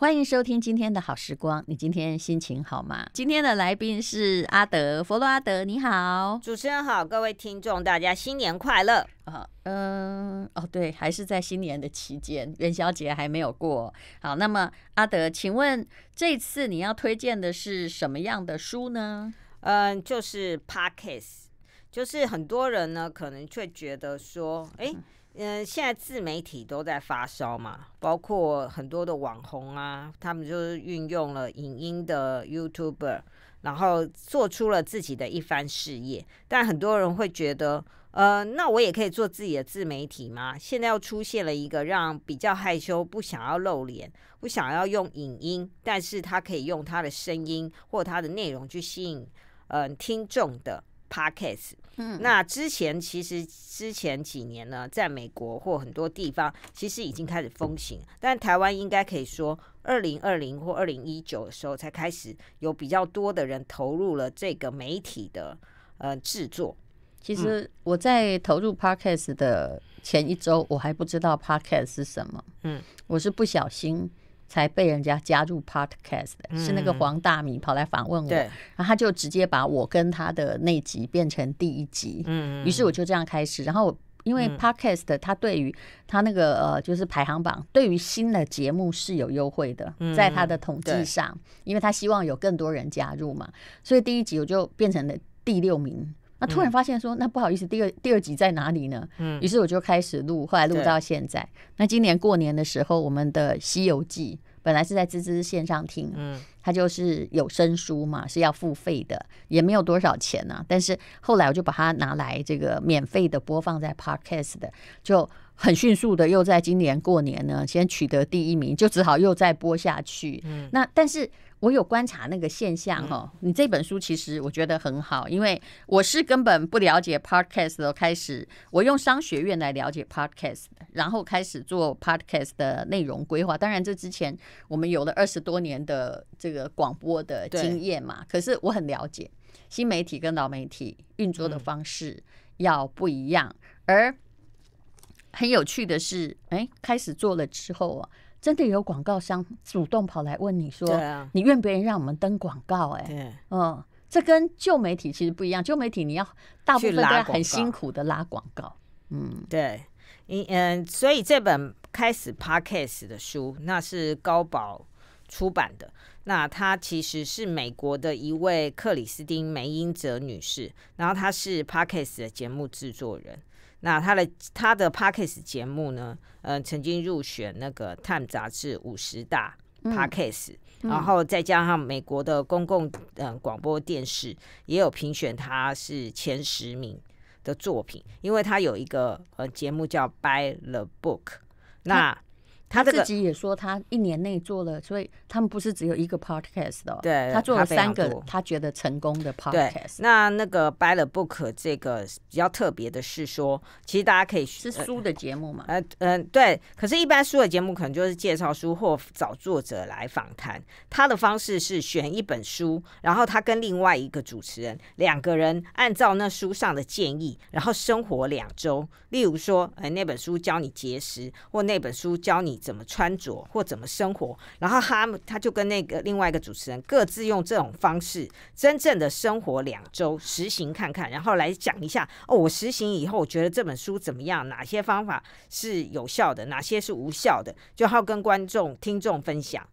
欢迎收听今天的好时光。你今天心情好吗？今天的来宾是阿德佛罗阿德，你好，主持人好，各位听众，大家新年快乐啊！嗯，哦，对，还是在新年的期间，元宵节还没有过。好，那么阿德，请问这次你要推荐的是什么样的书呢？嗯，就是 p a r k e s 就是很多人呢，可能却觉得说，哎。嗯，现在自媒体都在发烧嘛，包括很多的网红啊，他们就是运用了影音的 YouTuber，然后做出了自己的一番事业。但很多人会觉得，呃，那我也可以做自己的自媒体吗？现在又出现了一个让比较害羞、不想要露脸、不想要用影音，但是他可以用他的声音或他的内容去吸引嗯听众的 Podcast。那之前其实之前几年呢，在美国或很多地方，其实已经开始风行，但台湾应该可以说，二零二零或二零一九的时候才开始有比较多的人投入了这个媒体的呃制作。其实我在投入 Podcast 的前一周，我还不知道 Podcast 是什么，嗯，我是不小心。才被人家加入 Podcast，是那个黄大米跑来访问我，然后他就直接把我跟他的那集变成第一集，嗯，于是我就这样开始。然后因为 Podcast 他对于他那个呃就是排行榜，对于新的节目是有优惠的，在他的统计上，因为他希望有更多人加入嘛，所以第一集我就变成了第六名。那突然发现说，那不好意思，第二第二集在哪里呢？嗯，于是我就开始录，后来录到现在。那今年过年的时候，我们的《西游记》本来是在滋滋线上听，嗯，它就是有声书嘛，是要付费的，也没有多少钱呢。但是后来我就把它拿来这个免费的播放在 Podcast 的，就很迅速的又在今年过年呢，先取得第一名，就只好又再播下去。嗯，那但是。我有观察那个现象哦，你这本书其实我觉得很好，因为我是根本不了解 podcast 的开始，我用商学院来了解 podcast，然后开始做 podcast 的内容规划。当然，这之前我们有了二十多年的这个广播的经验嘛，可是我很了解新媒体跟老媒体运作的方式要不一样。而很有趣的是，哎，开始做了之后啊。真的有广告商主动跑来问你说：“你愿不愿意让我们登广告？”哎，嗯，这跟旧媒体其实不一样。旧媒体你要大部分都很辛苦的拉广告。嗯，对，嗯，所以这本开始《p o d k a s 的书，那是高宝出版的。那它其实是美国的一位克里斯汀梅因哲女士，然后她是《p o d c a s 的节目制作人。那他的他的 Parks 节目呢，呃，曾经入选那个《Time》杂志五十大 Parks，然后再加上美国的公共嗯广播电视也有评选他是前十名的作品，因为他有一个呃节目叫《By the Book》，那。他自己也说，他一年内做了，所以他们不是只有一个 podcast 哦。对，他做了三个他觉得成功的 podcast。那那个《掰了不可》这个比较特别的是说，其实大家可以是书的节目嘛？呃嗯，对。可是，一般书的节目可能就是介绍书或找作者来访谈。他的方式是选一本书，然后他跟另外一个主持人两个人按照那书上的建议，然后生活两周。例如说，哎，那本书教你节食，或那本书教你。怎么穿着或怎么生活，然后他他就跟那个另外一个主持人各自用这种方式真正的生活两周，实行看看，然后来讲一下哦，我实行以后，我觉得这本书怎么样？哪些方法是有效的，哪些是无效的，就好跟观众听众分享。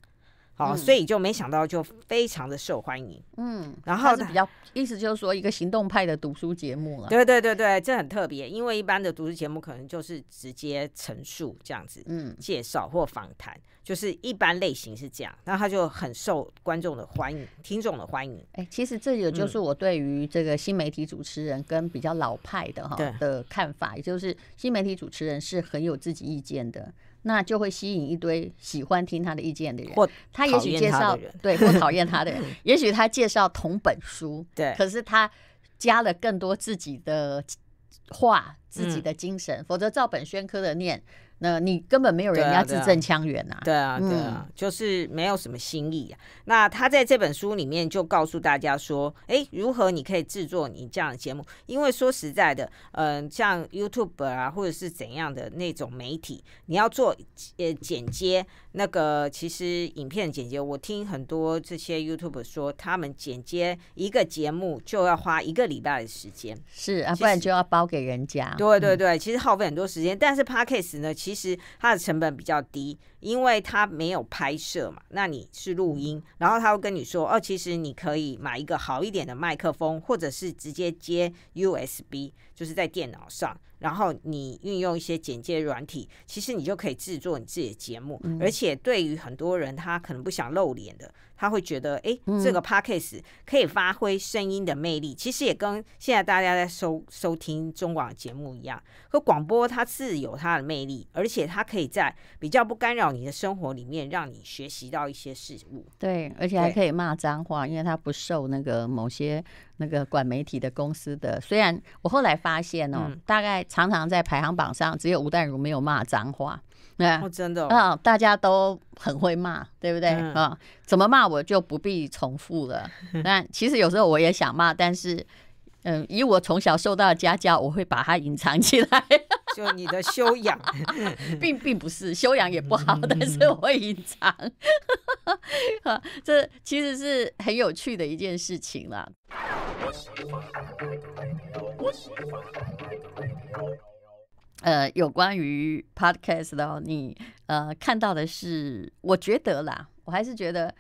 哦，所以就没想到，就非常的受欢迎。嗯，然后是比较意思就是说，一个行动派的读书节目了。对对对对，这很特别，因为一般的读书节目可能就是直接陈述这样子，嗯，介绍或访谈，就是一般类型是这样。那他就很受观众的欢迎，听众的欢迎。哎，其实这也就是我对于这个新媒体主持人跟比较老派的哈的看法，也就是新媒体主持人是很有自己意见的。那就会吸引一堆喜欢听他的意见的人，他也许介绍对或讨厌他的，人，也许他介绍同本书，对，可是他加了更多自己的话、自己的精神，否则照本宣科的念。那你根本没有人家字正腔圆呐，对啊，对啊，就是没有什么新意啊。那他在这本书里面就告诉大家说，哎，如何你可以制作你这样的节目？因为说实在的，嗯，像 YouTube 啊，或者是怎样的那种媒体，你要做呃剪接，那个其实影片剪接，我听很多这些 YouTube 说，他们剪接一个节目就要花一个礼拜的时间，是啊，不然就要包给人家。对对对，其实耗费很多时间，但是 Parkes 呢，其其实它的成本比较低，因为它没有拍摄嘛。那你是录音，然后他会跟你说：“哦，其实你可以买一个好一点的麦克风，或者是直接接 USB，就是在电脑上，然后你运用一些剪接软体，其实你就可以制作你自己的节目。而且对于很多人，他可能不想露脸的。”他会觉得，哎，这个 podcast 可以发挥声音的魅力。其实也跟现在大家在收收听中广节目一样，和广播它是有它的魅力，而且它可以在比较不干扰你的生活里面，让你学习到一些事物。对，而且还可以骂脏话，因为它不受那个某些那个管媒体的公司的。虽然我后来发现哦，大概常常在排行榜上只有吴淡如没有骂脏话。对，真的，嗯，大家都很会骂，对不对？啊，怎么骂我就不必重复了。但其实有时候我也想骂，但是，嗯，以我从小受到的家教，我会把它隐藏起来。就你的修养，并并不是修养也不好，但是我隐藏。这其实是很有趣的一件事情啦。呃，有关于 podcast 的，你呃看到的是，我觉得啦，我还是觉得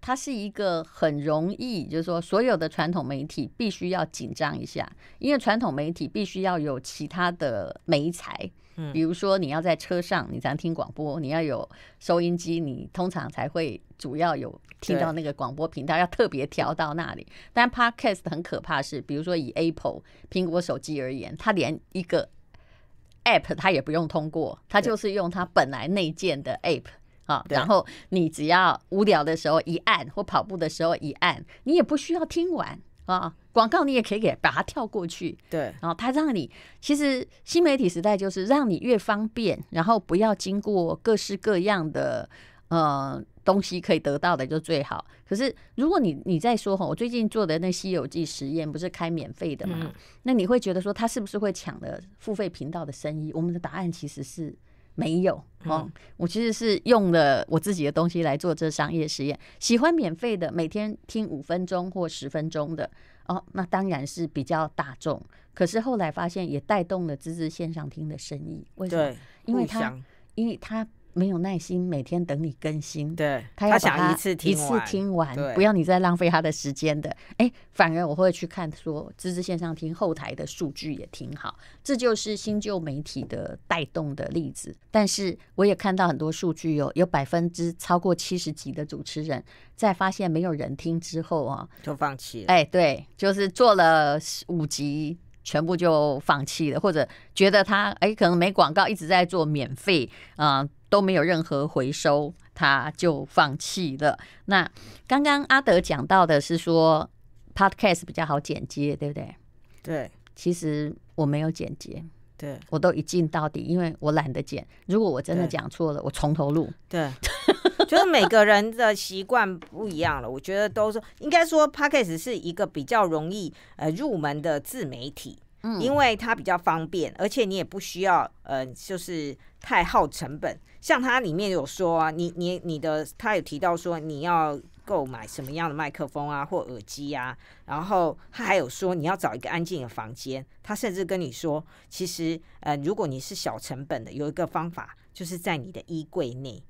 它是一个很容易，就是说所有的传统媒体必须要紧张一下，因为传统媒体必须要有其他的媒材，嗯，比如说你要在车上，你才能听广播，你要有收音机，你通常才会主要有听到那个广播频道，要特别调到那里。但 podcast 很可怕是，比如说以 Apple 苹果手机而言，它连一个。App 它也不用通过，它就是用它本来内建的 App 啊。然后你只要无聊的时候一按，或跑步的时候一按，你也不需要听完啊，广告你也可以给把它跳过去。对，然后它让你其实新媒体时代就是让你越方便，然后不要经过各式各样的呃。东西可以得到的就最好。可是如果你你在说哈，我最近做的那《西游记》实验不是开免费的嘛？那你会觉得说他是不是会抢了付费频道的生意？我们的答案其实是没有。哦，我其实是用了我自己的东西来做这商业实验。喜欢免费的，每天听五分钟或十分钟的哦，那当然是比较大众。可是后来发现也带动了自制线上听的生意。为什么？因为他，因为他。没有耐心，每天等你更新。对，他想一次听完，不要你再浪费他的时间的。哎，反而我会去看说，支持线上听后台的数据也挺好。这就是新旧媒体的带动的例子。但是我也看到很多数据有有百分之超过七十几的主持人在发现没有人听之后啊，就放弃了。哎，对，就是做了五集，全部就放弃了，或者觉得他哎，可能没广告，一直在做免费啊。都没有任何回收，他就放弃了。那刚刚阿德讲到的是说，podcast 比较好剪接，对不对？对，其实我没有剪接，对我都一镜到底，因为我懒得剪。如果我真的讲错了，我从头录。对，就是每个人的习惯不一样了。我觉得都是应该说，podcast 是一个比较容易呃入门的自媒体。因为它比较方便，而且你也不需要呃，就是太耗成本。像它里面有说啊，你你你的，它有提到说你要购买什么样的麦克风啊或耳机啊，然后他还有说你要找一个安静的房间。他甚至跟你说，其实呃，如果你是小成本的，有一个方法就是在你的衣柜内，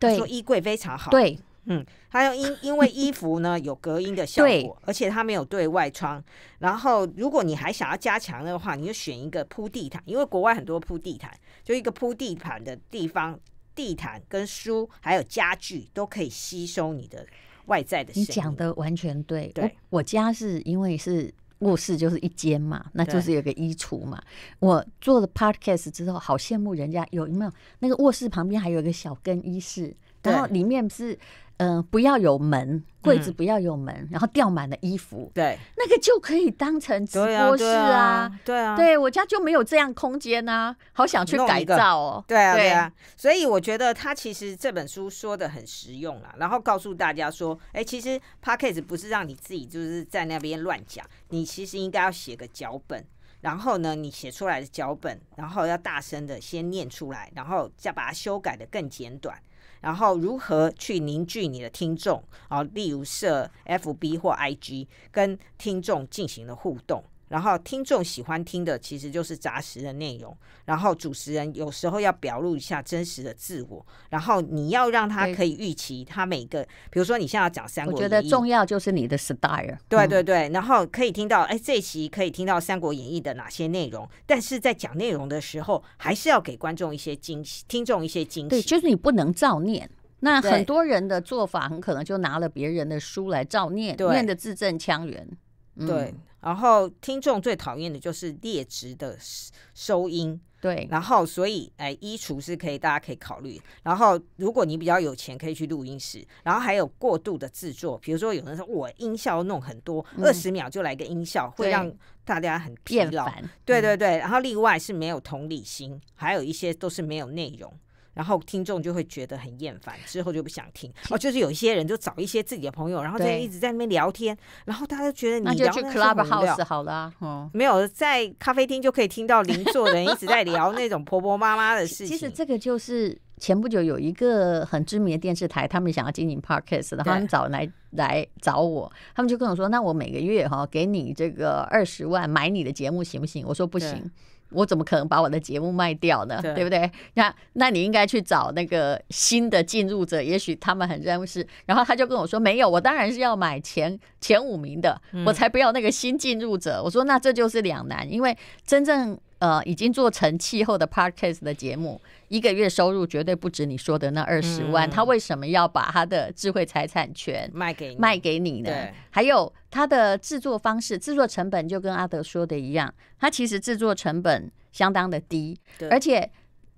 说衣柜非常好。对。嗯，还有因因为衣服呢有隔音的效果，而且它没有对外窗。然后，如果你还想要加强的话，你就选一个铺地毯，因为国外很多铺地毯，就一个铺地毯的地方，地毯跟书还有家具都可以吸收你的外在的。你讲的完全对。我我家是因为是卧室就是一间嘛，那就是有个衣橱嘛。我做了 podcast 之后，好羡慕人家有没有那个卧室旁边还有一个小更衣室。然后里面是，嗯，不要有门，柜子不要有门，然后吊满了衣服，对，那个就可以当成直播室啊，对啊，对我家就没有这样空间呢，好想去改造哦，对啊，对啊，所以我觉得他其实这本书说的很实用啦，然后告诉大家说，哎，其实 p o c c a g t 不是让你自己就是在那边乱讲，你其实应该要写个脚本，然后呢，你写出来的脚本，然后要大声的先念出来，然后再把它修改的更简短。然后如何去凝聚你的听众啊？例如设 F B 或 I G，跟听众进行了互动。然后听众喜欢听的其实就是杂食的内容。然后主持人有时候要表露一下真实的自我。然后你要让他可以预期他每个，比如说你现在要讲《三国觉得重要就是你的 style。对对对，然后可以听到，哎，这期可以听到《三国演义》的哪些内容？但是在讲内容的时候，还是要给观众一些惊喜，听众一些惊喜。对，就是你不能照念。那很多人的做法，很可能就拿了别人的书来照念，念的字正腔圆。对。然后听众最讨厌的就是劣质的收音，对。然后所以哎，衣橱是可以，大家可以考虑。然后如果你比较有钱，可以去录音室。然后还有过度的制作，比如说有人说我音效弄很多，二十秒就来个音效，会让大家很疲劳。对对对。然后另外是没有同理心，还有一些都是没有内容。然后听众就会觉得很厌烦，之后就不想听。哦，就是有一些人就找一些自己的朋友，然后在一直在那边聊天，然后大家觉得你聊那 club house 好了啊，没有在咖啡厅就可以听到邻座人一直在聊那种婆婆妈妈的事情。其实这个就是前不久有一个很知名的电视台，他们想要经营 podcast，然后他们找来来找我，他们就跟我说：“那我每个月哈给你这个二十万买你的节目行不行？”我说：“不行。”我怎么可能把我的节目卖掉呢？对不对？那那你应该去找那个新的进入者，也许他们很认识。然后他就跟我说：“没有，我当然是要买前前五名的，我才不要那个新进入者。”我说：“那这就是两难，因为真正……”呃，已经做成气候的 podcast 的节目，一个月收入绝对不止你说的那二十万。他为什么要把他的智慧财产权卖给卖给你呢？还有他的制作方式、制作成本，就跟阿德说的一样，他其实制作成本相当的低。而且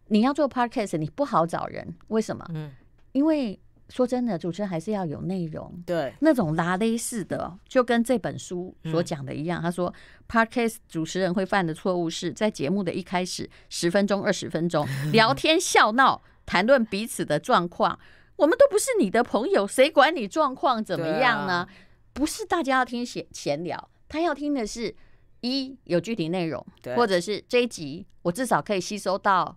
你要做 podcast，你不好找人，为什么？嗯，因为。说真的，主持人还是要有内容。对，那种拉勒式的，就跟这本书所讲的一样。他说，Podcast 主持人会犯的错误是在节目的一开始十分钟、二十分钟聊天笑闹，谈论彼此的状况。我们都不是你的朋友，谁管你状况怎么样呢？不是大家要听闲闲聊，他要听的是一有具体内容，或者是这一集我至少可以吸收到。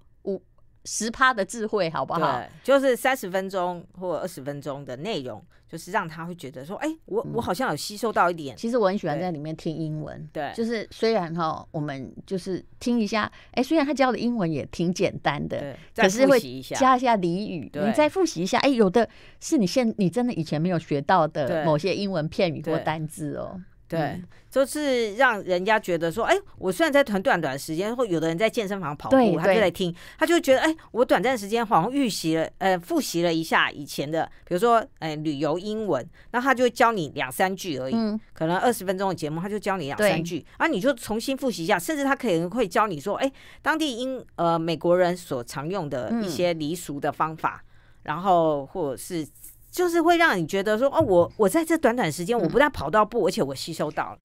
十趴的智慧好不好？就是三十分钟或二十分钟的内容，就是让他会觉得说：“哎，我我好像有吸收到一点。”其实我很喜欢在里面听英文，对，就是虽然哈，我们就是听一下，哎，虽然他教的英文也挺简单的，对，可是会加一下俚语，你再复习一下，哎，有的是你现你真的以前没有学到的某些英文片语或单字哦。对，就是让人家觉得说，哎，我虽然在很短短时间，或有的人在健身房跑步，他就在听，他就觉得，哎，我短暂时间好像预习了，呃，复习了一下以前的，比如说，哎，旅游英文，那他就会教你两三句而已，可能二十分钟的节目，他就教你两三句，啊，你就重新复习一下，甚至他可能会教你说，哎，当地英，呃，美国人所常用的一些俚俗的方法，然后或者是。就是会让你觉得说哦，我我在这短短时间，我不但跑到步，而且我吸收到了。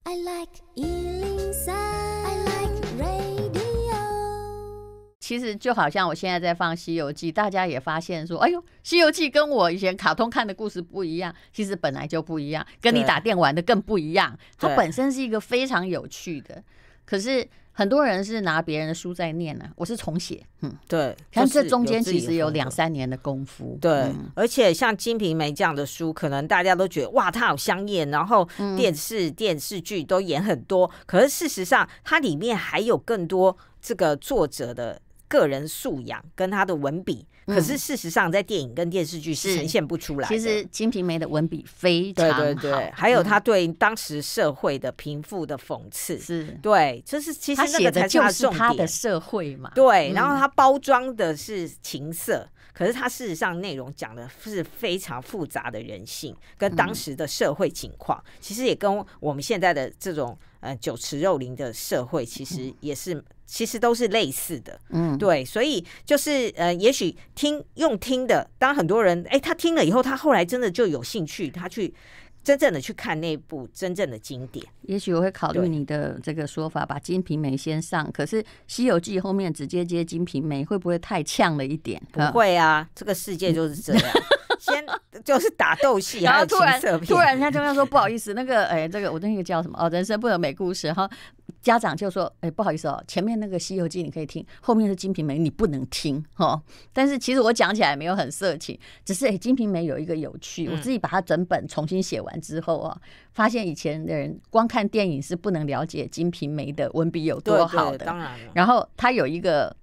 其实就好像我现在在放《西游记》，大家也发现说，哎呦，《西游记》跟我以前卡通看的故事不一样，其实本来就不一样，跟你打电玩的更不一样。它本身是一个非常有趣的，可是。很多人是拿别人的书在念呢，我是重写，嗯，对，看这中间其实有两三年的功夫，对，而且像《金瓶梅》这样的书，可能大家都觉得哇，它好香艳，然后电视电视剧都演很多，可是事实上它里面还有更多这个作者的个人素养跟他的文笔。可是事实上，在电影跟电视剧是呈现不出来。其实《金瓶梅》的文笔非常好，对对对，还有他对当时社会的贫富的讽刺，是对，就是其实那个才是他的重点。他的社会嘛，对，然后他包装的是情色，可是他事实上内容讲的是非常复杂的人性跟当时的社会情况。其实也跟我们现在的这种呃酒池肉林的社会，其实 也是。其实都是类似的，嗯，对，所以就是呃，也许听用听的，当很多人哎，他听了以后，他后来真的就有兴趣，他去真正的去看那部真正的经典。也许我会考虑你的这个说法，把《金瓶梅》先上，可是《西游记》后面直接接《金瓶梅》，会不会太呛了一点？不会啊，这个世界就是这样，先 就是打斗戏，然 后突然突然他就要说不好意思，那个哎，这个我那个叫什么哦，人生不能没故事哈。家长就说：“哎，不好意思哦，前面那个《西游记》你可以听，后面是《金瓶梅》，你不能听哦。但是其实我讲起来没有很色情，只是哎，《金瓶梅》有一个有趣，我自己把它整本重新写完之后啊，发现以前的人光看电影是不能了解《金瓶梅》的文笔有多好的。然后它有一个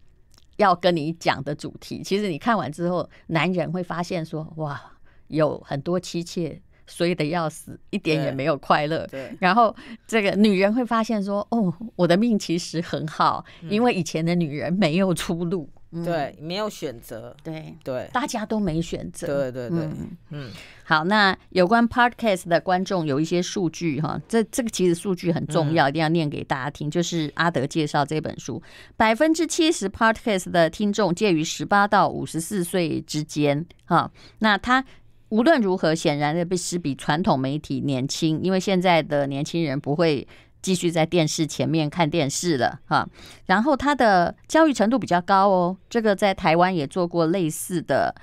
要跟你讲的主题，其实你看完之后，男人会发现说：哇，有很多妻妾。”衰的要死，一点也没有快乐。对，然后这个女人会发现说：“哦，我的命其实很好，因为以前的女人没有出路，对，没有选择，对对，大家都没选择。”对对对，嗯嗯。好，那有关 Podcast 的观众有一些数据哈，这这个其实数据很重要，一定要念给大家听。就是阿德介绍这本书，百分之七十 Podcast 的听众介于十八到五十四岁之间。哈，那他。无论如何，显然的被是比传统媒体年轻，因为现在的年轻人不会继续在电视前面看电视了哈。然后他的教育程度比较高哦，这个在台湾也做过类似的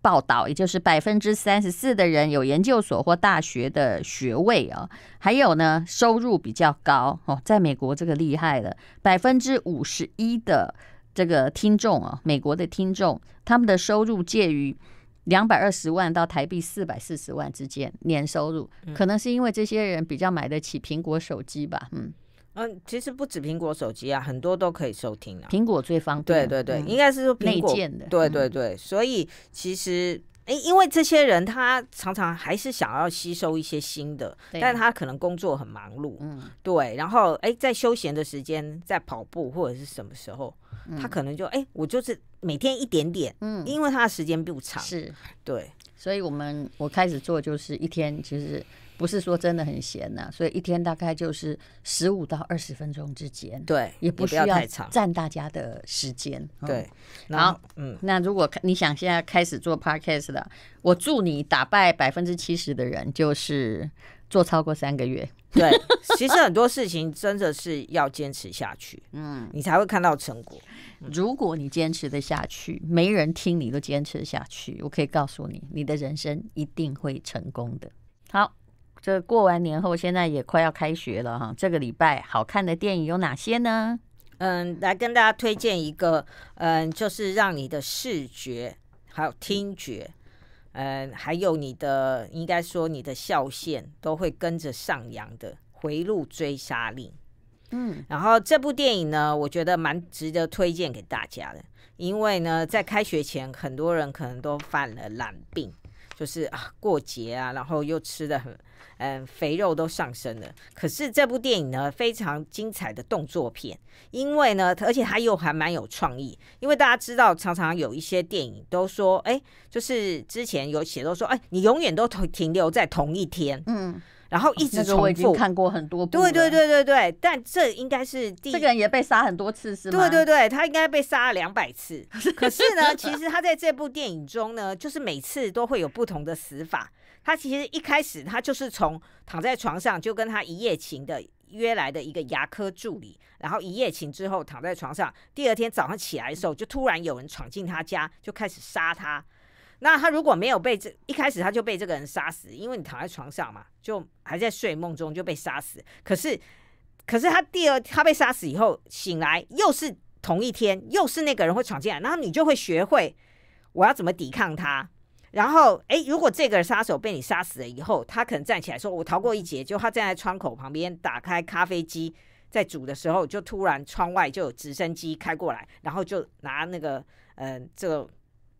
报道，也就是百分之三十四的人有研究所或大学的学位啊。还有呢，收入比较高哦，在美国这个厉害了，百分之五十一的这个听众啊，美国的听众，他们的收入介于。两百二十万到台币四百四十万之间，年收入可能是因为这些人比较买得起苹果手机吧，嗯嗯，其实不止苹果手机啊，很多都可以收听啊，苹果最方便，对对对，应该是说内建的，对对对，所以其实。哎，因为这些人他常常还是想要吸收一些新的，但他可能工作很忙碌，嗯，对。然后哎，在休闲的时间，在跑步或者是什么时候，他可能就哎，我就是每天一点点，嗯，因为他的时间不长，是，对。所以我们我开始做就是一天，其实。不是说真的很闲呐，所以一天大概就是十五到二十分钟之间，对，也不需要太长，占大家的时间。对，然后，嗯，那如果你想现在开始做 podcast 的，我祝你打败百分之七十的人，就是做超过三个月。对，其实很多事情真的是要坚持下去，嗯，你才会看到成果。如果你坚持的下去，没人听你都坚持下去，我可以告诉你，你的人生一定会成功的。好。这过完年后，现在也快要开学了哈。这个礼拜好看的电影有哪些呢？嗯，来跟大家推荐一个，嗯，就是让你的视觉、还有听觉，嗯，还有你的，应该说你的笑线都会跟着上扬的《回路追杀令》。嗯，然后这部电影呢，我觉得蛮值得推荐给大家的，因为呢，在开学前，很多人可能都犯了懒病。就是啊，过节啊，然后又吃的很，嗯，肥肉都上身了。可是这部电影呢，非常精彩的动作片，因为呢，而且它又还蛮有创意。因为大家知道，常常有一些电影都说，哎，就是之前有写都说，哎，你永远都停留在同一天，嗯。然后一直重复。看过很多部。对对对对对，但这应该是第。这个人也被杀很多次是吗？对对对，他应该被杀了两百次。可是呢，其实他在这部电影中呢，就是每次都会有不同的死法。他其实一开始他就是从躺在床上就跟他一夜情的约来的一个牙科助理，然后一夜情之后躺在床上，第二天早上起来的时候，就突然有人闯进他家，就开始杀他。那他如果没有被这一开始他就被这个人杀死，因为你躺在床上嘛，就还在睡梦中就被杀死。可是，可是他第二他被杀死以后醒来又是同一天，又是那个人会闯进来，然后你就会学会我要怎么抵抗他。然后，哎，如果这个杀手被你杀死了以后，他可能站起来说：“我逃过一劫。”就他站在窗口旁边，打开咖啡机在煮的时候，就突然窗外就有直升机开过来，然后就拿那个嗯这个。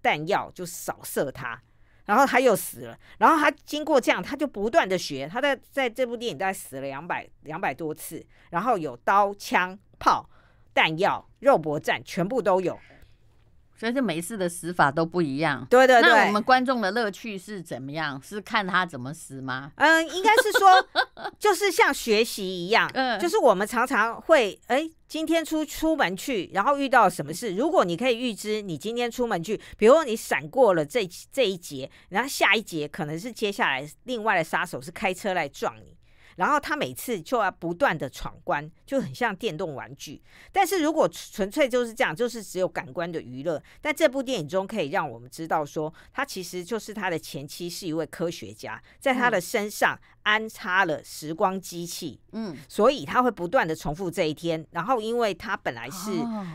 弹药就扫射他，然后他又死了。然后他经过这样，他就不断的学。他在在这部电影，大概死了两百两百多次。然后有刀、枪、炮、弹药、肉搏战，全部都有。所以，这每次的死法都不一样。对对对。那我们观众的乐趣是怎么样？是看他怎么死吗？嗯，应该是说，就是像学习一样，嗯，就是我们常常会，哎，今天出出门去，然后遇到什么事？如果你可以预知你今天出门去，比如说你闪过了这这一劫，然后下一劫可能是接下来另外的杀手是开车来撞你。然后他每次就要不断的闯关，就很像电动玩具。但是如果纯粹就是这样，就是只有感官的娱乐。但这部电影中可以让我们知道，说他其实就是他的前妻是一位科学家，在他的身上安插了时光机器，嗯，所以他会不断的重复这一天。然后因为他本来是，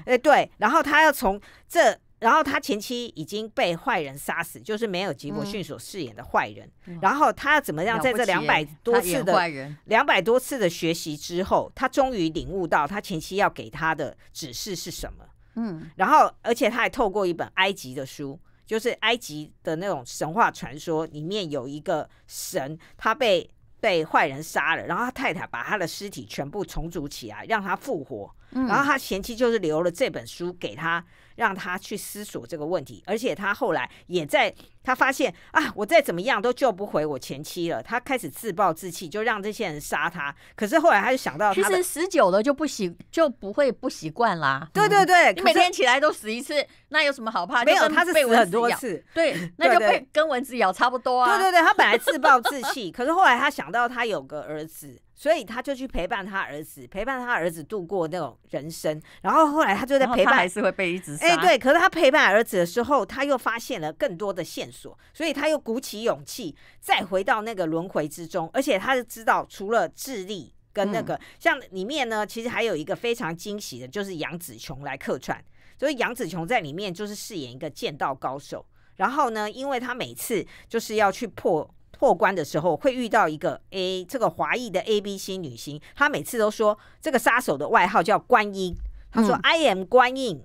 哎对，然后他要从这。然后他前妻已经被坏人杀死，就是没有吉伯逊所饰演的坏人。然后他怎么样在这两百多次的两百多次的学习之后，他终于领悟到他前妻要给他的指示是什么。嗯，然后而且他还透过一本埃及的书，就是埃及的那种神话传说里面有一个神，他被被坏人杀了，然后他太太把他的尸体全部重组起来让他复活。然后他前妻就是留了这本书给他。让他去思索这个问题，而且他后来也在。他发现啊，我再怎么样都救不回我前妻了。他开始自暴自弃，就让这些人杀他。可是后来，他就想到，其实死久了就不习就不会不习惯啦。对对对，你每天起来都死一次，那有什么好怕？没有，他是死了很多次。对，那就被跟蚊子咬差不多啊。对对对，他本来自暴自弃，可是后来他想到他有个儿子，所以他就去陪伴他儿子，陪伴他儿子度过那种人生。然后后来他就在陪伴，还是会被一直杀。哎，对。可是他陪伴儿子的时候，他又发现了更多的线索。所以他又鼓起勇气，再回到那个轮回之中，而且他是知道，除了智力跟那个像里面呢，其实还有一个非常惊喜的，就是杨紫琼来客串。所以杨紫琼在里面就是饰演一个剑道高手。然后呢，因为他每次就是要去破破关的时候，会遇到一个 A 这个华裔的 A B C 女星，她每次都说这个杀手的外号叫观音，她说 I am 观音。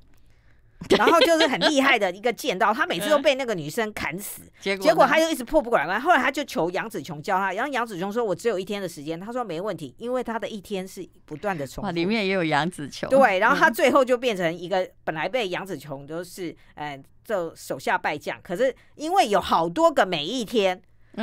然后就是很厉害的一个剑道，他每次都被那个女生砍死，结果他就一直破不过来。后来他就求杨紫琼教他，然后杨紫琼说：“我只有一天的时间。”他说：“没问题，因为他的一天是不断的重复。”里面也有杨紫琼，对。然后他最后就变成一个本来被杨紫琼都是呃、就手下败将，可是因为有好多个每一天。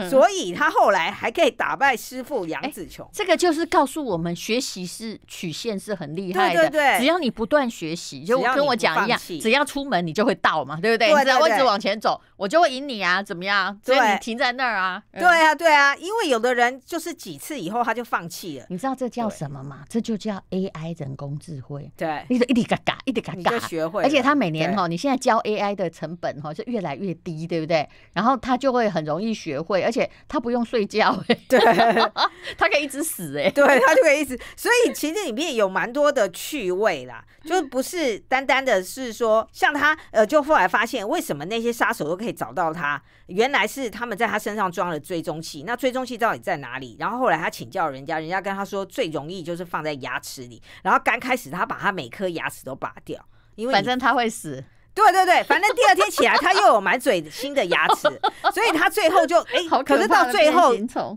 所以他后来还可以打败师傅杨紫琼，这个就是告诉我们学习是曲线是很厉害的，对对对，只要你不断学习，就跟我讲一样，只要出门你就会到嘛，对不对？只我一直往前走，我就会赢你啊，怎么样？所以你停在那儿啊？对啊，对啊，因为有的人就是几次以后他就放弃了，你知道这叫什么吗？这就叫 AI 人工智慧。对，你就一滴嘎嘎，一滴嘎嘎，学会。而且他每年哈，你现在教 AI 的成本哈就越来越低，对不对？然后他就会很容易学会。而且他不用睡觉，哎，对，他可以一直死，哎，对，他就可以一直。所以其实里面有蛮多的趣味啦，就不是单单的是说，像他，呃，就后来发现为什么那些杀手都可以找到他，原来是他们在他身上装了追踪器。那追踪器到底在哪里？然后后来他请教人家人家跟他说，最容易就是放在牙齿里。然后刚开始他把他每颗牙齿都拔掉，因为反正他会死。对对对，反正第二天起来，他又有满嘴新的牙齿，所以他最后就哎，可是到最后，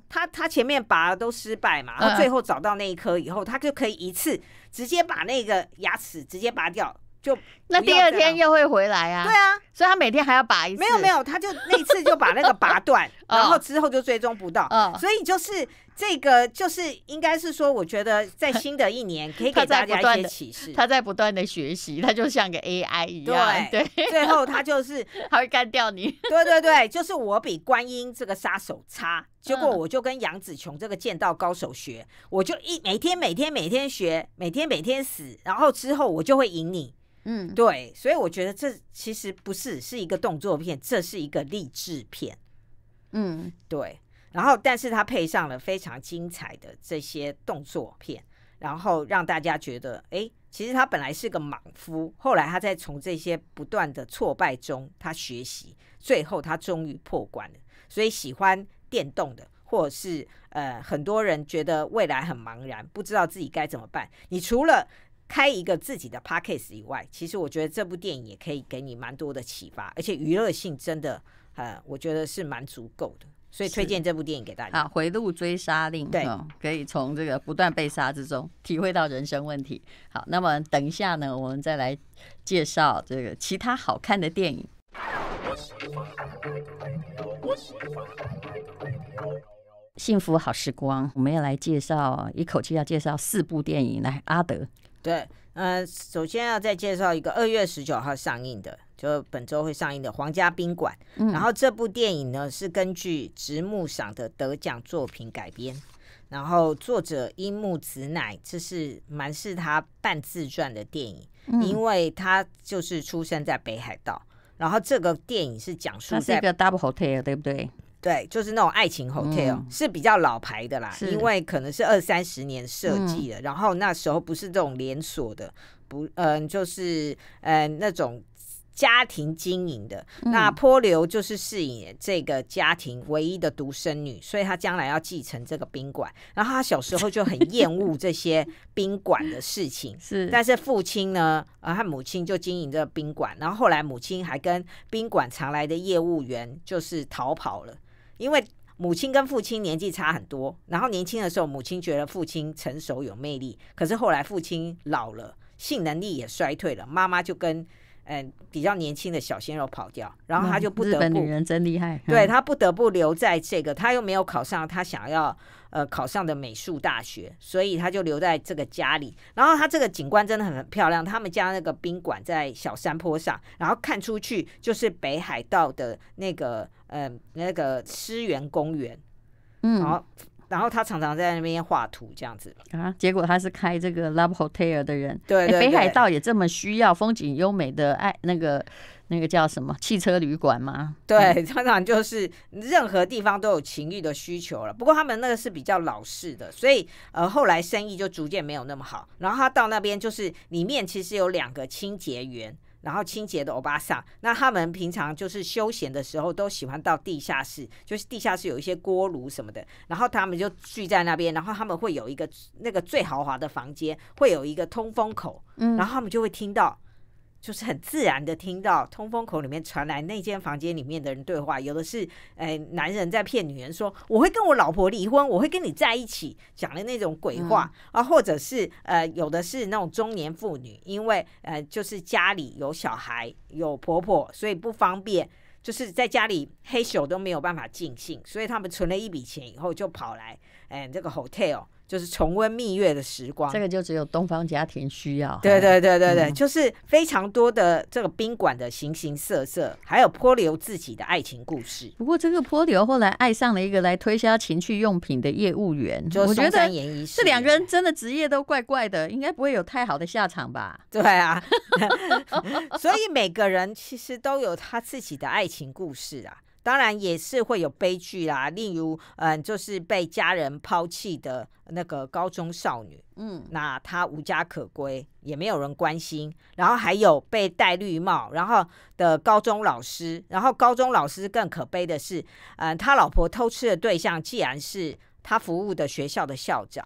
他他前面拔都失败嘛，然后最后找到那一颗以后，他就可以一次直接把那个牙齿直接拔掉就。那第二天又会回来啊？对啊，所以他每天还要拔一次。没有没有，他就那次就把那个拔断，然后之后就追踪不到。所以就是这个，就是应该是说，我觉得在新的一年可以给大家一些启示。他在不断的学习，他就像个 AI 一样。对对，最后他就是 他会干掉你。对对对，就是我比观音这个杀手差，结果我就跟杨紫琼这个剑道高手学，我就一每天每天每天学，每天每天死，然后之后我就会赢你。嗯，对，所以我觉得这其实不是是一个动作片，这是一个励志片。嗯，对。然后，但是它配上了非常精彩的这些动作片，然后让大家觉得，哎，其实他本来是个莽夫，后来他在从这些不断的挫败中，他学习，最后他终于破关了。所以，喜欢电动的，或者是呃，很多人觉得未来很茫然，不知道自己该怎么办。你除了开一个自己的 p o c a s t 以外，其实我觉得这部电影也可以给你蛮多的启发，而且娱乐性真的，呃，我觉得是蛮足够的，所以推荐这部电影给大家。啊，回路追杀令，对，可以从这个不断被杀之中体会到人生问题。好，那么等一下呢，我们再来介绍这个其他好看的电影。幸福好时光，我们要来介绍，一口气要介绍四部电影，来，阿德。对，呃，首先要再介绍一个二月十九号上映的，就本周会上映的《皇家宾馆》。然后这部电影呢是根据直木赏的得奖作品改编，然后作者樱木紫乃，这是蛮是他半自传的电影，因为他就是出生在北海道。然后这个电影是讲述它是一个 Double Hotel，对不对？对，就是那种爱情 hotel 是比较老牌的啦，因为可能是二三十年设计的，然后那时候不是这种连锁的，不，嗯，就是嗯那种家庭经营的。那泼流就是饰演这个家庭唯一的独生女，所以她将来要继承这个宾馆。然后她小时候就很厌恶这些宾馆的事情，是。但是父亲呢，啊，他母亲就经营这宾馆，然后后来母亲还跟宾馆常来的业务员就是逃跑了。因为母亲跟父亲年纪差很多，然后年轻的时候母亲觉得父亲成熟有魅力，可是后来父亲老了，性能力也衰退了，妈妈就跟嗯比较年轻的小鲜肉跑掉，然后他就不得不女人真厉害，对他不得不留在这个，他又没有考上，他想要。呃，考上的美术大学，所以他就留在这个家里。然后他这个景观真的很漂亮，他们家那个宾馆在小山坡上，然后看出去就是北海道的那个呃那个施园公园，嗯，好。然后他常常在那边画图这样子啊，结果他是开这个 Love Hotel 的人，对，北海道也这么需要风景优美的爱那个那个叫什么汽车旅馆吗？对，常 常就是任何地方都有情欲的需求了。不过他们那个是比较老式的，所以呃后来生意就逐渐没有那么好。然后他到那边就是里面其实有两个清洁员。然后清洁的欧巴桑，那他们平常就是休闲的时候都喜欢到地下室，就是地下室有一些锅炉什么的，然后他们就聚在那边，然后他们会有一个那个最豪华的房间，会有一个通风口，然后他们就会听到。就是很自然的听到通风口里面传来那间房间里面的人对话，有的是诶男人在骗女人说我会跟我老婆离婚，我会跟你在一起讲的那种鬼话啊，或者是呃有的是那种中年妇女，因为呃就是家里有小孩有婆婆，所以不方便，就是在家里黑手都没有办法尽兴，所以他们存了一笔钱以后就跑来，哎这个 hotel。就是重温蜜月的时光，这个就只有东方家庭需要。对对对对对，就是非常多的这个宾馆的形形色色，还有泼流自己的爱情故事。不过，这个泼流后来爱上了一个来推销情趣用品的业务员，我觉得这两个人真的职业都怪怪的，应该不会有太好的下场吧？对啊，所以每个人其实都有他自己的爱情故事啊。当然也是会有悲剧啦，例如，嗯，就是被家人抛弃的那个高中少女，嗯，那她无家可归，也没有人关心。然后还有被戴绿帽，然后的高中老师，然后高中老师更可悲的是，嗯，他老婆偷吃的对象，既然是他服务的学校的校长，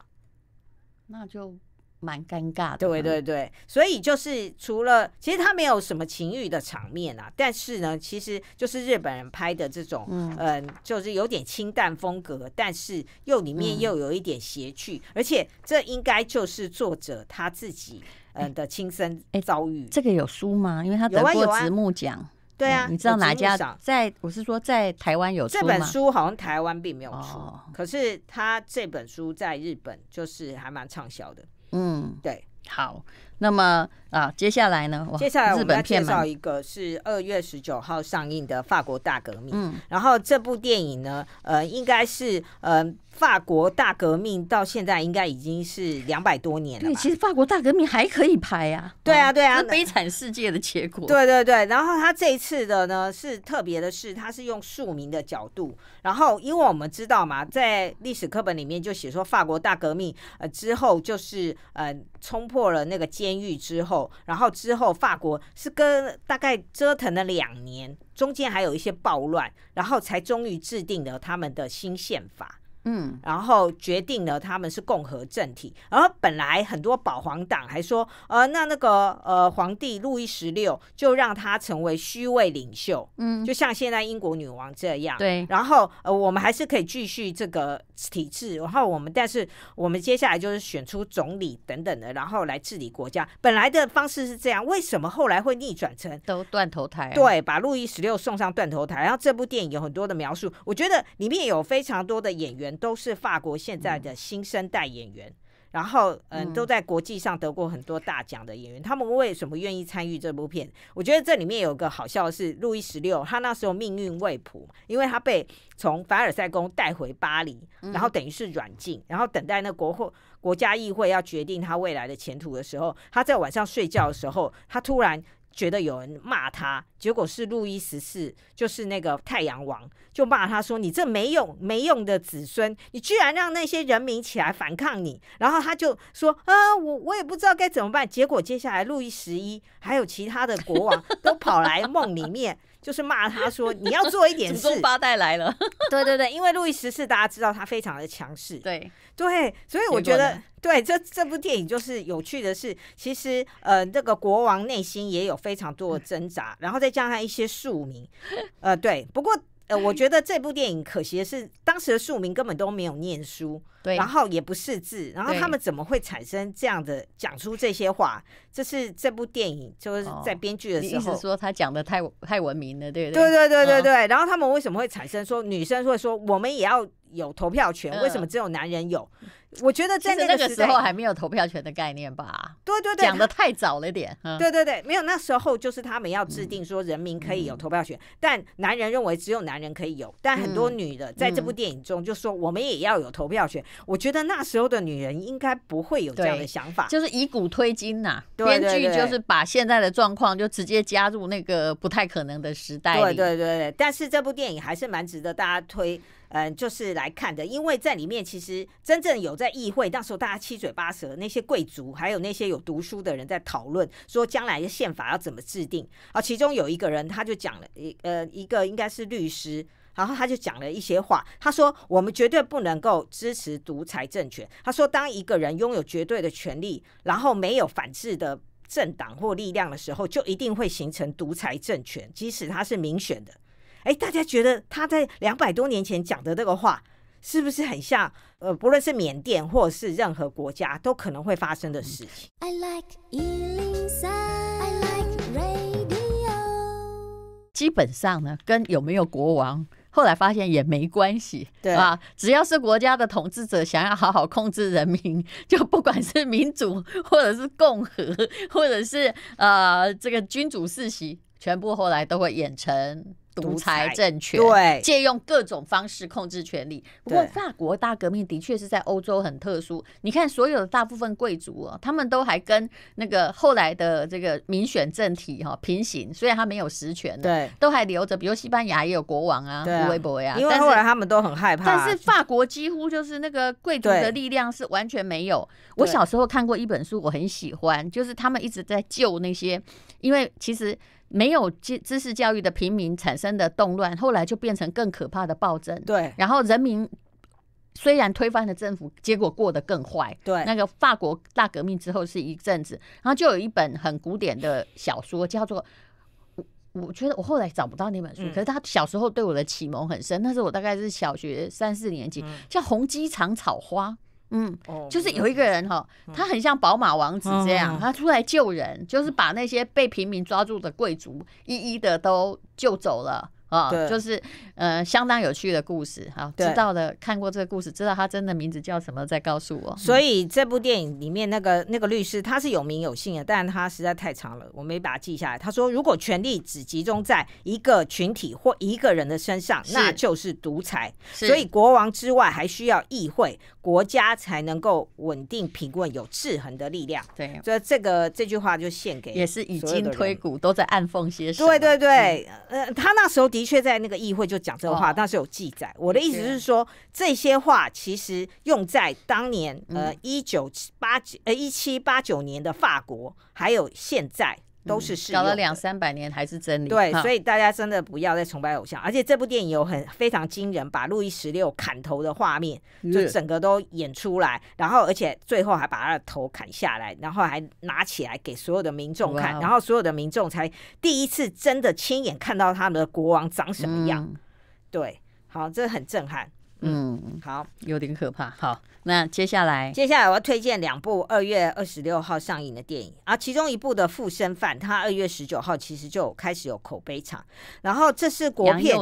那就。蛮尴尬的，对对对，所以就是除了其实他没有什么情欲的场面啊，但是呢，其实就是日本人拍的这种，嗯，就是有点清淡风格，但是又里面又有一点邪趣，而且这应该就是作者他自己，呃的亲身遭遇。这个有书吗？因为他得过直木奖，对啊，你知道哪家在？我是说在台湾有这本书，好像台湾并没有出，可是他这本书在日本就是还蛮畅销的。嗯，对，好，那么。啊，接下来呢？接下来我们要介绍一个是二月十九号上映的法国大革命。嗯，然后这部电影呢，呃，应该是呃法国大革命到现在应该已经是两百多年了。其实法国大革命还可以拍呀，对啊，对啊，悲惨世界的结果。对对对，然后他这一次的呢是特别的是，他是用庶民的角度。然后，因为我们知道嘛，在历史课本里面就写说法国大革命呃之后就是呃冲破了那个监狱之后。然后之后，法国是跟大概折腾了两年，中间还有一些暴乱，然后才终于制定了他们的新宪法。嗯，然后决定了他们是共和政体，而本来很多保皇党还说，呃，那那个呃皇帝路易十六就让他成为虚位领袖，嗯，就像现在英国女王这样，对。然后呃，我们还是可以继续这个体制，然后我们但是我们接下来就是选出总理等等的，然后来治理国家。本来的方式是这样，为什么后来会逆转成都断头台？对，把路易十六送上断头台。然后这部电影有很多的描述，我觉得里面有非常多的演员。都是法国现在的新生代演员，然后嗯，都在国际上得过很多大奖的演员，他们为什么愿意参与这部片？我觉得这里面有个好笑的是，路易十六他那时候命运未卜，因为他被从凡尔赛宫带回巴黎，然后等于是软禁，然后等待那国会国家议会要决定他未来的前途的时候，他在晚上睡觉的时候，他突然。觉得有人骂他，结果是路易十四，就是那个太阳王，就骂他说：“你这没用、没用的子孙，你居然让那些人民起来反抗你。”然后他就说：“啊，我我也不知道该怎么办。”结果接下来路易十一还有其他的国王都跑来梦里面。就是骂他说：“你要做一点事。”祖宗八代来了。对对对，因为路易十四大家知道他非常的强势。对对，所以我觉得对这这部电影就是有趣的是，其实呃，这个国王内心也有非常多的挣扎，然后再加上一些庶民，呃，对。不过呃，我觉得这部电影可惜的是，当时的庶民根本都没有念书。然后也不识字，然后他们怎么会产生这样的讲出这些话？这是这部电影就是在编剧的时候说他讲的太太文明了，对不对？对对对对对。然后他们为什么会产生说女生会说我们也要有投票权？为什么只有男人有？我觉得在那个时候还没有投票权的概念吧？对对对，讲的太早了点。对对对，没有那时候就是他们要制定说人民可以有投票权，但男人认为只有男人可以有，但很多女的在这部电影中就说我们也要有投票权。我觉得那时候的女人应该不会有这样的想法，就是以古推今呐。编剧就是把现在的状况就直接加入那个不太可能的时代。对对对对，但是这部电影还是蛮值得大家推，嗯，就是来看的，因为在里面其实真正有在议会，那时候大家七嘴八舌，那些贵族还有那些有读书的人在讨论，说将来的宪法要怎么制定。啊，其中有一个人他就讲了一呃一个应该是律师。然后他就讲了一些话，他说：“我们绝对不能够支持独裁政权。”他说：“当一个人拥有绝对的权利，然后没有反制的政党或力量的时候，就一定会形成独裁政权，即使他是民选的。”哎，大家觉得他在两百多年前讲的这个话，是不是很像？呃，不论是缅甸或者是任何国家，都可能会发生的事情。基本上呢，跟有没有国王。后来发现也没关系，对吧？只要是国家的统治者想要好好控制人民，就不管是民主或者是共和，或者是呃这个君主世袭，全部后来都会演成。独裁政权，对，借用各种方式控制权力。不过法国大革命的确是在欧洲很特殊。你看，所有的大部分贵族哦，他们都还跟那个后来的这个民选政体哈平行，虽然他没有实权，对，都还留着。比如西班牙也有国王啊，不韦伯呀，因为后来他们都很害怕。但是法国几乎就是那个贵族的力量是完全没有。我小时候看过一本书，我很喜欢，就是他们一直在救那些，因为其实。没有知知识教育的平民产生的动乱，后来就变成更可怕的暴政。对，然后人民虽然推翻了政府，结果过得更坏。对，那个法国大革命之后是一阵子，然后就有一本很古典的小说，叫做……我我觉得我后来找不到那本书，可是他小时候对我的启蒙很深。那是我大概是小学三四年级，叫《红鸡场草花》。嗯，就是有一个人哈，他很像宝马王子这样，他出来救人，就是把那些被平民抓住的贵族一一的都救走了。啊，就是呃，相当有趣的故事啊。知道的看过这个故事，知道他真的名字叫什么，再告诉我。所以这部电影里面那个那个律师他是有名有姓的，但他实在太长了，我没把它记下来。他说：“如果权力只集中在一个群体或一个人的身上，那就是独裁。所以国王之外还需要议会，国家才能够稳定平稳，有制衡的力量。”对，所以这个这句话就献给也是已经推古都在暗讽些什么？对对对，呃，他那时候。的确，在那个议会就讲这个话，当时有记载。我的意思是说，这些话其实用在当年呃一九八九呃一七八九年的法国，还有现在。都是事，搞了两三百年还是真理。对，所以大家真的不要再崇拜偶像。而且这部电影有很非常惊人，把路易十六砍头的画面，就整个都演出来。然后，而且最后还把他的头砍下来，然后还拿起来给所有的民众看。然后，所有的民众才第一次真的亲眼看到他们的国王长什么样。对，好，这很震撼。嗯，好，有点可怕。好，那接下来，接下来我要推荐两部二月二十六号上映的电影啊，其中一部的《附身犯》，它二月十九号其实就开始有口碑场。然后这是国片，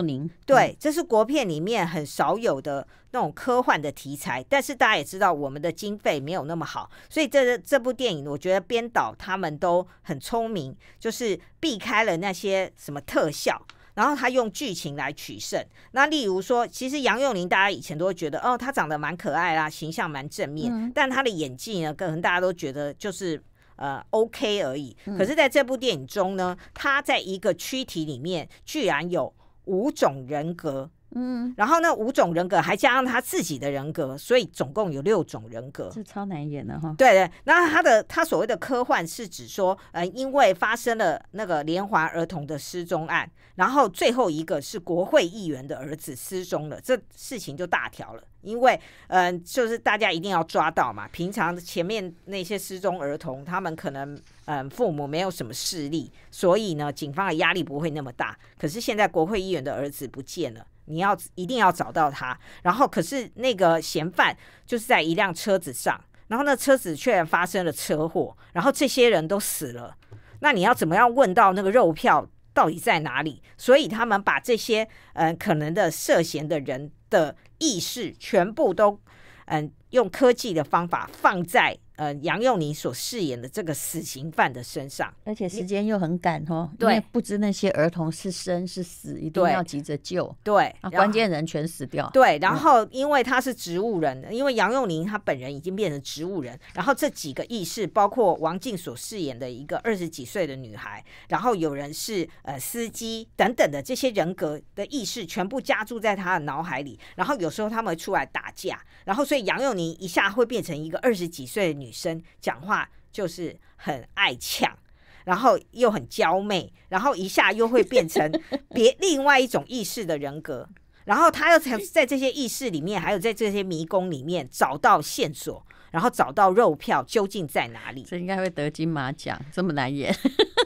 对，这是国片里面很少有的那种科幻的题材。但是大家也知道，我们的经费没有那么好，所以这这部电影，我觉得编导他们都很聪明，就是避开了那些什么特效。然后他用剧情来取胜。那例如说，其实杨佑宁，大家以前都会觉得，哦，他长得蛮可爱啦，形象蛮正面。嗯。但他的演技呢，可能大家都觉得就是呃 OK 而已。可是，在这部电影中呢，他在一个躯体里面，居然有五种人格。嗯，然后那五种人格还加上他自己的人格，所以总共有六种人格。这超难演的哈。对对，那他的他所谓的科幻是指说，呃，因为发生了那个连环儿童的失踪案，然后最后一个是国会议员的儿子失踪了，这事情就大条了。因为嗯，就是大家一定要抓到嘛。平常前面那些失踪儿童，他们可能嗯父母没有什么势力，所以呢警方的压力不会那么大。可是现在国会议员的儿子不见了。你要一定要找到他，然后可是那个嫌犯就是在一辆车子上，然后那车子却发生了车祸，然后这些人都死了，那你要怎么样问到那个肉票到底在哪里？所以他们把这些嗯可能的涉嫌的人的意识全部都嗯用科技的方法放在。呃，杨佑宁所饰演的这个死刑犯的身上，而且时间又很赶哦，对，不知那些儿童是生是死，一定要急着救。对，关键人全死掉。对，然后因为他是植物人，因为杨佑宁他本人已经变成植物人，然后这几个意识，包括王静所饰演的一个二十几岁的女孩，然后有人是呃司机等等的这些人格的意识，全部加注在他的脑海里，然后有时候他们出来打架，然后所以杨佑宁一下会变成一个二十几岁的女。女生讲话就是很爱呛，然后又很娇媚，然后一下又会变成 别另外一种意识的人格，然后他又在在这些意识里面，还有在这些迷宫里面找到线索，然后找到肉票究竟在哪里？这应该会得金马奖，这么难演。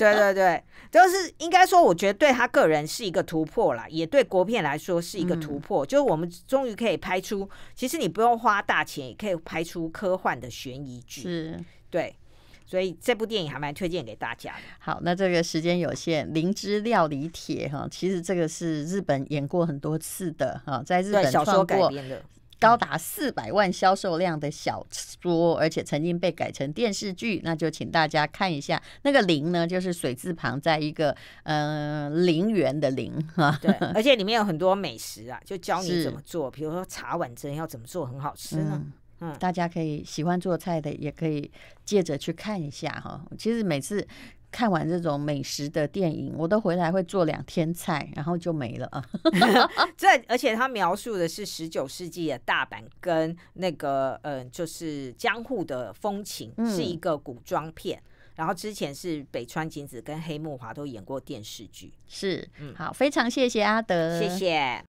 对对对，就是应该说，我觉得对他个人是一个突破啦，也对国片来说是一个突破。就是我们终于可以拍出，其实你不用花大钱也可以拍出科幻的悬疑剧。是，对，所以这部电影还蛮推荐给大家的。好，那这个时间有限，《灵芝料理帖》哈，其实这个是日本演过很多次的哈，在日本小说改编的。高达四百万销售量的小说，而且曾经被改成电视剧，那就请大家看一下。那个“零”呢，就是水字旁，在一个呃“零元”的“零”哈。对，而且里面有很多美食啊，就教你怎么做，比如说茶碗蒸要怎么做，很好吃。嗯嗯，大家可以喜欢做菜的，也可以借着去看一下哈。其实每次。看完这种美食的电影，我都回来会做两天菜，然后就没了啊。这而且他描述的是十九世纪的大阪跟那个嗯，就是江户的风情，是一个古装片。然后之前是北川景子跟黑木华都演过电视剧。是，好，非常谢谢阿德，谢谢。